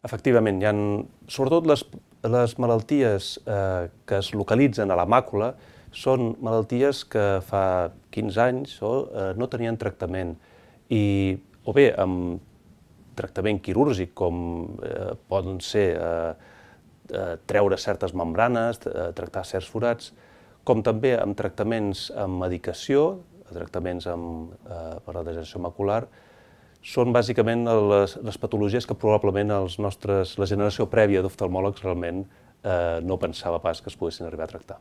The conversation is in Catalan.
Efectivament, hi ha, sobretot les, les malalties eh, que es localitzen a la màcula són malalties que fa 15 anys o, eh, no tenien tractament. I, o bé amb tractament quirúrgic, com eh, poden ser eh, eh, treure certes membranes, eh, tractar certs forats, com també amb tractaments amb medicació, tractaments amb, eh, per la degeneració macular, són bàsicament les, les patologies que probablement els nostres, la generació prèvia d'oftalmòlegs realment eh, no pensava pas que es poguessin arribar a tractar.